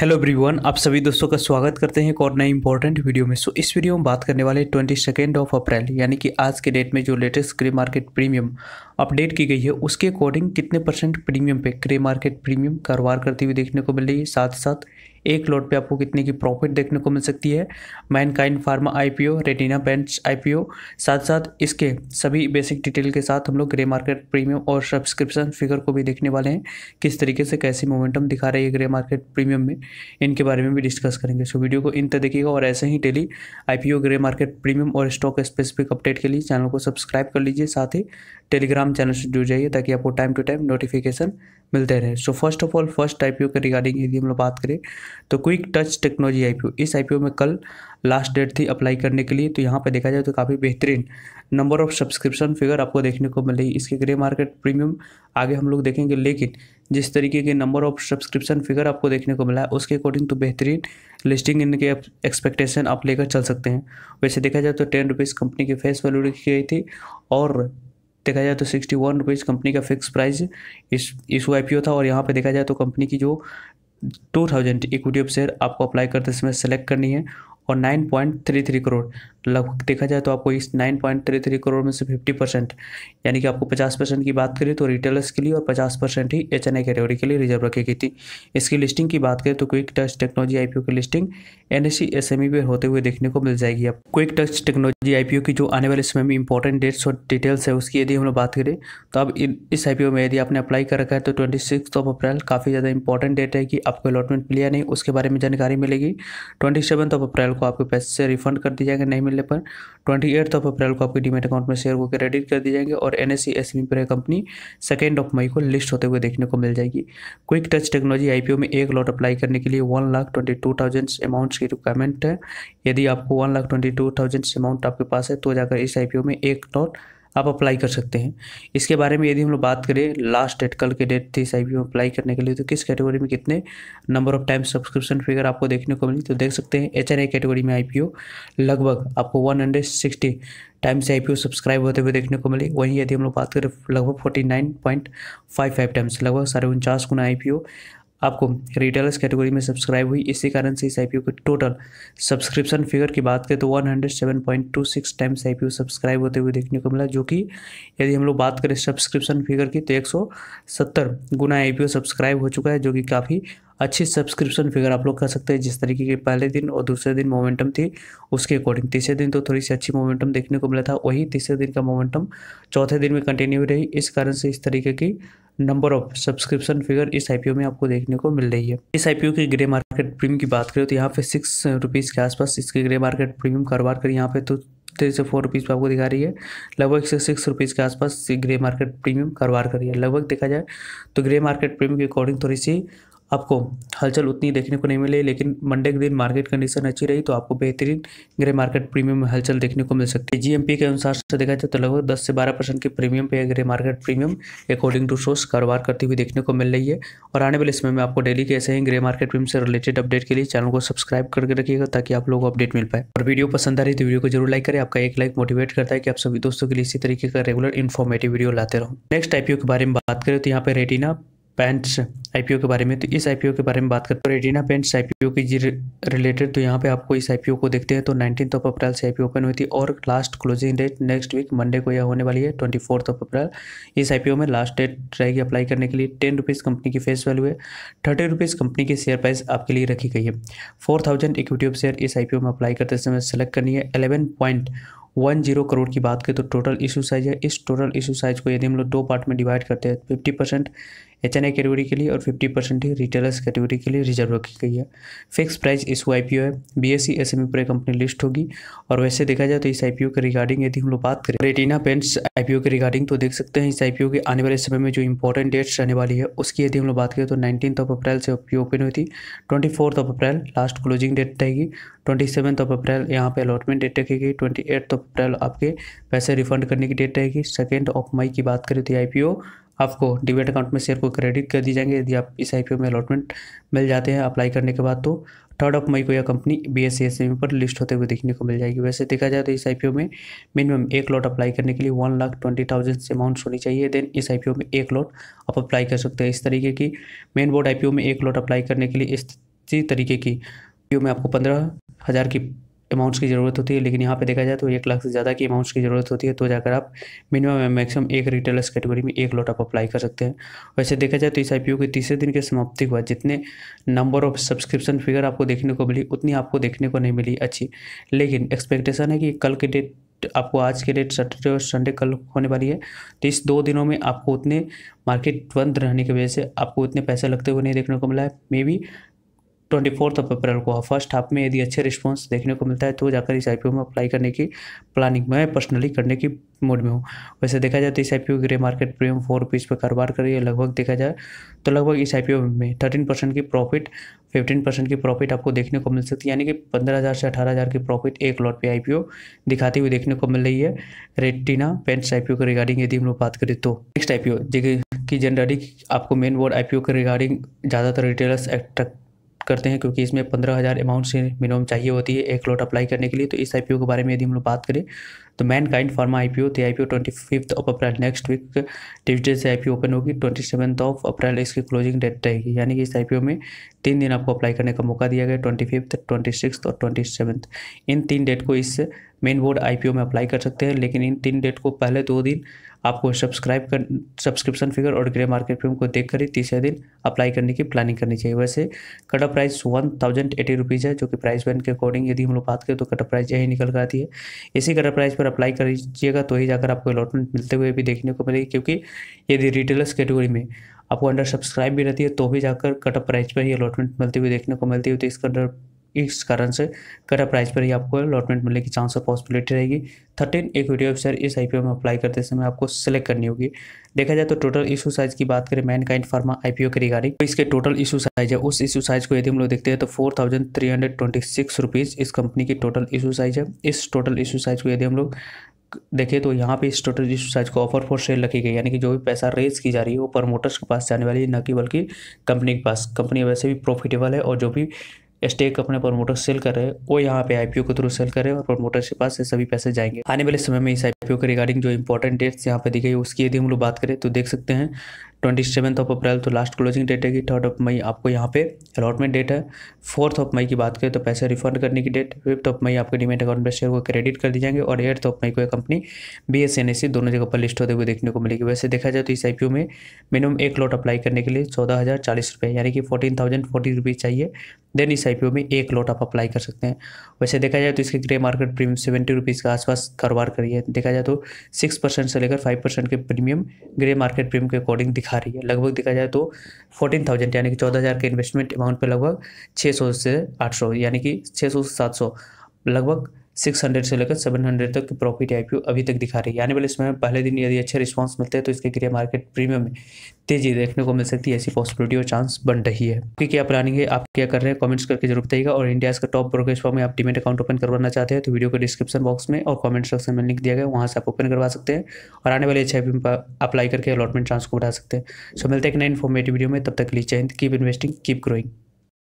hello everyone आप सभी दोस्तों का स्वागत करते हैं एक और नए इंपॉर्टेंट वीडियो में सो इस वीडियो में बात करने वाले ट्वेंटी सेकेंड ऑफ अप्रैल यानी कि आज के डेट में जो latest grey market premium update की गई है उसके अकॉर्डिंग कितने परसेंट प्रीमियम पे ग्रे मार्केट प्रीमियम कारोबार करती हुई देखने को मिल रही है साथ साथ एक लॉट पे आपको कितने की प्रॉफिट देखने को मिल सकती है मैन काइंड फार्मा आईपीओ रेटिना बेंच आईपीओ साथ साथ इसके सभी बेसिक डिटेल के साथ हम लोग ग्रे मार्केट प्रीमियम और सब्सक्रिप्शन फिगर को भी देखने वाले हैं किस तरीके से कैसी मोमेंटम दिखा रही है ग्रे मार्केट प्रीमियम में इनके बारे में भी डिस्कस करेंगे सो वीडियो को इन तक देखिएगा और ऐसे ही daily I grey market premium और स्टॉक स्पेसिफिक अपडेट के लिए चैनल को सब्सक्राइब कर लीजिए साथ ही टेलीग्राम चैनल से जुड़ जाइए ताकि आपको टाइम टू टाइम नोटिफिकेशन मिलते रहे so first of all first I के रिगार्डिंग यदि हम लोग बात करें तो क्विक टच टेक्नोलॉजी आई इस आई में कल लास्ट डेट थी अप्लाई करने के लिए तो यहाँ पर देखा जाए तो काफ़ी बेहतरीन नंबर ऑफ सब्सक्रिप्शन फिगर आपको देखने को मिलेगी इसके ग्रे मार्केट प्रीमियम आगे हम लोग देखेंगे लेकिन जिस तरीके के नंबर ऑफ सब्सक्रिप्शन फिगर आपको देखने को मिला है उसके अकॉर्डिंग तो बेहतरीन लिस्टिंग इनके एक्सपेक्टेशन आप लेकर चल सकते हैं वैसे देखा जाए तो टेन रुपीज़ कंपनी की फेस वैल्यू रखी गई थी और देखा जाए तो सिक्सटी वन रुपीज़ कंपनी का फिक्स प्राइस इस इशू आई था और यहाँ पे देखा जाए तो कंपनी की जो two thousand equity of share आपको अप्लाई करते समय सेलेक्ट करनी है और nine point three three crore लगभग देखा जाए तो आपको इस nine point three three crore में से फिफ्टी परसेंट यानी कि आपको पचास परसेंट की बात करें तो रिटेलर्स के लिए और पचास परसेंट ही एच एन कैटेगरी के लिए रिजर्व रखी गई थी इसकी लिस्टिंग की बात करें तो क्विक टच टेक्नोलॉजी आई की लिस्टिंग एन एस पे होते हुए देखने को मिल जाएगी आप क्विक टच टेक्नोलॉजी आई की जो आने वाले समय में इंपॉर्टेंट डेट्स और डिटेल्स है उसकी यदि हम लोग बात करें तो अब इस आई में यदि आपने अप्लाई कर रखा है तो ट्वेंटी सिक्स ऑफ अप्रैल काफ़ी ज़्यादा इंपॉर्टेंट डेट है कि आपको अलॉटमेंट मिली या नहीं उसके बारे में जानकारी मिलेगी ट्वेंटी सेवन ऑफ अप्रैल को आपके पैसे रिफंड कर दिया जाएगा नहीं मिले मिलने पर ट्वेंटी एट्थ ऑफ अप्रैल को आपके डीमेट अकाउंट में शेयर e, को क्रेडिट कर दिए जाएंगे और एन एस सी पर कंपनी सेकेंड ऑफ मई को लिस्ट होते हुए देखने को मिल जाएगी क्विक टच टेक्नोलॉजी आईपीओ में एक लॉट अप्लाई करने के लिए one lakh twenty two thousand amounts की रिक्वायरमेंट है यदि आपको one lakh twenty two thousand amount आपके पास है तो जाकर इस आईपीओ में एक लॉट आप अप्लाई कर सकते हैं इसके बारे में यदि हम लोग बात करें लास्ट डेट कल के डेट थी इस आई में अप्लाई करने के लिए तो किस कैटेगरी में कितने number of time subscription figure आपको देखने को मिली तो देख सकते हैं एच कैटेगरी में आई लगभग आपको वन टाइम से आई सब्सक्राइब होते हुए देखने को मिले वहीं यदि हम लोग बात करें लगभग forty nine point five five times लगभग साढ़े उनचास गुना आई आपको रिटेलर्स कैटेगरी में सब्सक्राइब हुई इसी कारण से इस आईपीओ के टोटल सब्सक्रिप्शन फिगर की बात करें तो 107.26 टाइम्स आईपीओ सब्सक्राइब होते हुए देखने को मिला जो कि यदि हम लोग बात करें सब्सक्रिप्शन फिगर की तो 170 गुना आईपीओ सब्सक्राइब हो चुका है जो कि काफ़ी अच्छी सब्सक्रिप्शन फिगर आप लोग कर सकते हैं जिस तरीके के पहले दिन और दूसरे दिन मोमेंटम थी उसके अकॉर्डिंग तीसरे दिन तो थोड़ी सी अच्छी मोमेंटम देखने को मिला था वही तीसरे दिन का मोमेंटम चौथे दिन में कंटिन्यू रही इस कारण से इस तरीके की नंबर ऑफ सब्सक्रिप्शन फिगर इस आईपीओ में आपको देखने को मिल रही है इस आईपीओ की ग्रे मार्केट प्रीमियम की बात करें तो यहाँ पे सिक्स रुपीज़ के आसपास इसकी ग्रे मार्केट प्रीमियम कारोबार करें यहाँ पे तो थ्री से फोर रुपीज़ पर आपको दिखा रही है लगभग से सिक्स रुपीज़ के आसपास ग्रे मार्केट प्रीमियम कारोबार कर रही है लगभग देखा जाए तो ग्रे मार्केट प्रीमियम के अकॉर्डिंग थोड़ी सी आपको हलचल उतनी देखने को नहीं मिली लेकिन मंडे के दिन मार्केट कंडीशन अच्छी रही तो आपको बेहतरीन ग्रे मार्केट प्रीमियम में हलचल देखने को मिल सकती है जीएमपी के अनुसार से देखा जाए तो लगभग 10 से 12 परसेंट की प्रीमियम पे grey market premium according to source कारोबार करती हुई देखने को मिल रही है और आने वाले समय में आपको डेली के ऐसे ही ग्रे मार्केट प्रीमियम से रिलेटेड अपडेट के लिए चैनल को सब्सक्राइब करके रखिएगा ताकि आप लोग अपडेट मिल पाए और वीडियो पसंद आ रही तो वीडियो को जरूर लाइक करें आपका एक लाइक मोटिवेट करता है कि आप सभी दोस्तों के लिए इसी तरीके का रेगुलर इन्फॉर्मेटिव वीडियो लाते रहो नेक्स्ट आईपीओ के बारे में बात करें तो यहाँ पे रेटिना पैंट्स आईपीओ के बारे में तो इस आईपीओ के बारे में बात करते हैं तो रेटिना पेंट्स आईपीओ की रिलेटेड तो यहाँ पे आपको इस आईपीओ को देखते हैं तो नाइनटीन ऑफ अप्रैल से आईपीओ ओपन हुई थी और last closing date next week Monday को यह होने वाली है ट्वेंटी फोर्थ ऑफ अप्रैल इस आईपीओ में लास्ट डेट रहेगी अप्लाई करने के लिए टेन रुपीज़ कंपनी की फेस वैल्यू है थर्टी रुपीज़ कंपनी की शेयर प्राइस आपके लिए रखी गई है four thousand equity of share इस आई में अप्लाई करते समय सेलेक्ट करनी है eleven point one zero crore की बात करें तो टोटल इशू साइज है इस टोटल इशू साइज को यदि हम लोग दो पार्ट में डिवाइड करते हैं fifty percent H N I category के लिए और फिफ्टी परसेंट ही रिटेलर्स कैटेगरी के लिए रिजर्व रखी गई है fix price issue I P O है B S C S M E पूरे कंपनी लिस्ट होगी और वैसे देखा जाए तो इस आई पी ओ के रिगार्डिंग यदि हम लोग बात करें Retina Paints I P O के रिगार्डिंग तो देख सकते हैं इस आई पी ओ के आने वाले समय में जो इंपॉर्टेंट डेट्स रहने वाली है उसकी यदि हम लोग बात करें तो नाइनटीन ऑफ अप्रैल से पी ओपन हुई थी twenty fourth of April last closing date रहेगी ट्वेंटी सेवन्थ ऑफ अप्रैल यहाँ पे अलॉटमेंट डेट रखेगी ट्वेंटी एट्थ ऑफ अप्रैल आपके पैसे रिफंड करने की डेट रहेगी सेकेंड ऑफ मई की बात करें तो आई पी ओ आपको डिबेट अकाउंट में शेयर को क्रेडिट कर दिए जाएंगे यदि आप इस आई में अलॉटमेंट मिल जाते हैं अप्लाई करने के बाद तो थर्ड ऑफ मई को यह कंपनी बी एस पर लिस्ट होते हुए देखने को मिल जाएगी वैसे देखा जाए तो इस आई में मिनिमम एक लॉट अप्लाई करने के लिए वन लाख ट्वेंटी थाउजेंड से अमाउंट होनी चाहिए देन इस आई में एक लॉट आप अप्लाई कर सकते हैं इस तरीके की मेन बोर्ड आई में एक लॉट अप्लाई करने के लिए इसी तरीके की में आपको पंद्रह हज़ार की अमाउंट्स की ज़रूरत होती है लेकिन यहाँ पे देखा जाए तो एक लाख से ज़्यादा की अमाउंट्स की ज़रूरत होती है तो जाकर आप मिनिमम या मैक्सिमम एक रिटेलर्स कैटेगरी में एक लॉट आप अप्लाई कर सकते हैं वैसे देखा जाए तो इस आई के तीसरे दिन के समाप्ति के बाद जितने नंबर ऑफ सब्सक्रिप्शन फिगर आपको देखने को मिली उतनी आपको देखने को नहीं मिली अच्छी लेकिन एक्सपेक्टेशन है कि कल के डेट आपको आज के डेट सैटरडे और संडे कल होने वाली है तो इस दो दिनों में आपको उतने मार्केट बंद रहने की वजह से आपको उतने पैसे लगते हुए नहीं देखने को मिला है may be twenty fourth of April को फर्स्ट हाफ में यदि अच्छे रिस्पॉन्स देखने को मिलता है तो जाकर इस आई में अप्लाई करने की प्लानिंग मैं पर्सनली करने की मूड में हूँ वैसे देखा जाए तो इस आई grey market premium four rupees पर कारोबार कर रही है लगभग देखा जाए तो लगभग इस आई में थर्टीन परसेंट की प्रॉफिट फिफ्टीन परसेंट की प्रॉफिट आपको देखने को मिल सकती है यानी कि पंद्रह हज़ार से अठारह हज़ार की प्रॉफिट एक लॉट पे आई दिखाती हुई देखने को मिल रही है रेटिना पेंट्स आई के रिगार्डिंग यदि हम लोग बात करें तो नेक्स्ट आई पी की जनरली आपको मेन बोर्ड आई के रिगार्डिंग ज़्यादातर रिटेलर्स एट्रैक्ट करते हैं क्योंकि इसमें पंद्रह हज़ार अमाउंट से मिनिमम चाहिए होती है एक लॉट अप्लाई करने के लिए तो इस आई के बारे में यदि हम लोग बात करें तो man kind Pharma I P O थी I P O twenty fifth of April next week Tuesday से आई पी ओपन होगी ट्वेंटी सेवन्थ ऑफ अप्रैल इसकी क्लोजिंग डेट रहेगी यानी कि इस आई पी ओ में तीन दिन आपको अप्लाई करने का मौका दिया गया ट्वेंटी फिफ्थ ट्वेंटी सिक्स और ट्वेंटी सेवन्थ इन तीन डेट को इस मेन बोर्ड ओ में अप्लाई कर सकते हैं लेकिन इन तीन डेट को पहले दो दिन आपको सब्सक्राइब कर सब्सक्रिप्शन फिगर और ग्रे मार्केट फिल्म को देख कर ही तीसरे दिन अप्लाई करने की प्लानिंग करनी चाहिए वैसे cutoff price one thousand eighty rupees है जो कि प्राइस बैंड के अकॉर्डिंग यदि हम लोग बात करें तो कटअप प्राइस यही निकल कर आती है इसी कटअप प्राइस पर जाकर अप्लाई कर लीजिएगा तो ही जाकर आपको अलॉटमेंट मिलते हुए भी देखने को मिलेगी क्योंकि यदि रिटेलर्स कैटेगरी में आपको अंडर सब्सक्राइब भी रहती है तो भी जाकर कटअप प्राइस पर ही अलॉटमेंट मिलती हुई देखने को मिलती है तो इसका अंडर इस कारण से करा प्राइस पर ही आपको अलॉटमेंट मिलने की चांस और पॉसिबिलिटी रहेगी थर्टीन वीडियो ऑफिसर इस आईपीओ में अप्लाई करते समय आपको सेलेक्ट करनी होगी देखा जाए तो टोटल इशू साइज की बात करें मैन काइंड फार्मा आई के रिगार्डिंग तो इसके टोटल इशू साइज है उस इशू साइज को यदि हम लोग देखते हैं तो four thousand three hundred twenty six rupees इस कंपनी की टोटल इशू साइज है इस टोटल इशू साइज को यदि हम लोग देखिए तो यहाँ पे इस टोटल इशू साइज को ऑफर फॉर सेल रखी गई यानी कि जो भी पैसा रेज की जा रही है वो प्रमोटर्स के पास जाने वाली है न कि बल्कि कंपनी के पास कंपनी वैसे भी प्रॉफिटेबल है और जो भी स्टेक अपने प्रमोटर सेल कर रहे हैं वो यहाँ पे आईपीओ के थ्रू सेल कर रहे हैं और प्रमोटर के पास से सभी पैसे जाएंगे आने वाले समय में इस आईपीओ के रिगार्डिंग जो इंपॉर्टेंट डेट्स यहाँ पे दी गई उसकी यदि हम लोग बात करें तो देख सकते हैं ट्वेंटी सेवन्थ ऑफ अप्रैल तो लास्ट क्लोजिंग डेट है कि थर्ड ऑफ मई आपको यहाँ पे अलॉटमेंट डेट है फोर्थ ऑफ मई की बात करें तो पैसे रिफंड करने की डेट फिफ्थ ऑफ मई आपके डिमेट अकाउंट पर शेयर को क्रेडिट कर दी जाएंगे और एट्थ ऑफ मई को company B S N S C दोनों जगह पर लिस्ट होते हुए देखने को मिलेगी वैसे देखा जाए तो इस आई पी ओ में मिनिमम एक लॉट अप्लाई करने के लिए चौदह हज़ार चालीस रुपये यानी कि फोर्टीन थाउजेंड फोर्टी रुपीज़ चाहिए देन इस आई पी ओ में एक लॉट आप अप्लाई कर सकते हैं वैसे देखा जाए तो इसके grey market premium seventy rupees के आसपास कारोबार करिए देखा जाए तो सिक्स परसेंट से लेकर फाइव परसेंट के प्रीमियम ग्रे मार्केट प्रीमियम के अकॉर्डिंग दिखा रही है लगभग देखा जाए तो फोर्टीन थाउजेंड यानी कि चौदह हज़ार के इन्वेस्टमेंट अमाउंट पे लगभग छः सौ से आठ सौ यानी कि छः सौ से सात सौ लगभग सिक्स हंड्रेड से लेकर सेवन हंड्रेड तक की प्रॉफिट आई अभी तक दिखा रही है आने वाले समय में पहले दिन यदि अच्छे रिस्पॉन्स मिलते हैं तो इसके गिरे मार्केट प्रीमियम में तेजी देखने को मिल सकती है ऐसी पॉसिबिलिटी और चांस बन रही है आपकी क्या प्लानिंग है आप क्या कर रहे हैं कमेंट्स करके जरूर बताइएगा और इंडिया का टॉप ब्रोकरेज फॉर्म में आप डिमेट अकाउंट ओपन करवाना चाहते हैं तो वीडियो को डिस्क्रिप्शन बॉक्स में और कमेंट सेक्शन में लिंक दिया गया वहाँ से आप ओपन करवा सकते हैं और आने वाले एच पर अप्लाई करके अलॉटमेंट चांस को बढ़ा सकते हैं सो मिलते हैं एक नए इन्फॉर्मेटिव वीडियो में तब तक लीजिए कीप इन्वेस्टिंग कीप ग्रोइंग